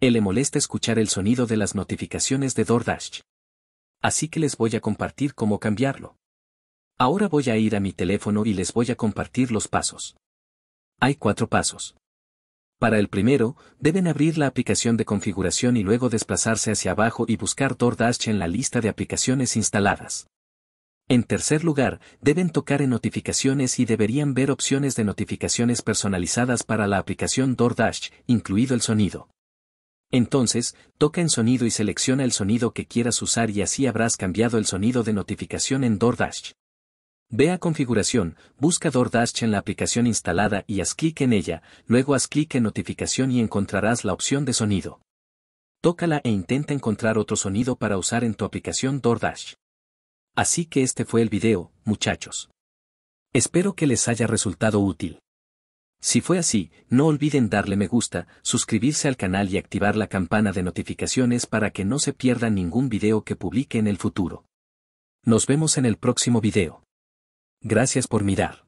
Él le molesta escuchar el sonido de las notificaciones de DoorDash. Así que les voy a compartir cómo cambiarlo. Ahora voy a ir a mi teléfono y les voy a compartir los pasos. Hay cuatro pasos. Para el primero, deben abrir la aplicación de configuración y luego desplazarse hacia abajo y buscar DoorDash en la lista de aplicaciones instaladas. En tercer lugar, deben tocar en notificaciones y deberían ver opciones de notificaciones personalizadas para la aplicación DoorDash, incluido el sonido. Entonces, toca en sonido y selecciona el sonido que quieras usar y así habrás cambiado el sonido de notificación en DoorDash. Ve a configuración, busca DoorDash en la aplicación instalada y haz clic en ella, luego haz clic en notificación y encontrarás la opción de sonido. Tócala e intenta encontrar otro sonido para usar en tu aplicación DoorDash. Así que este fue el video, muchachos. Espero que les haya resultado útil. Si fue así, no olviden darle me gusta, suscribirse al canal y activar la campana de notificaciones para que no se pierda ningún video que publique en el futuro. Nos vemos en el próximo video. Gracias por mirar.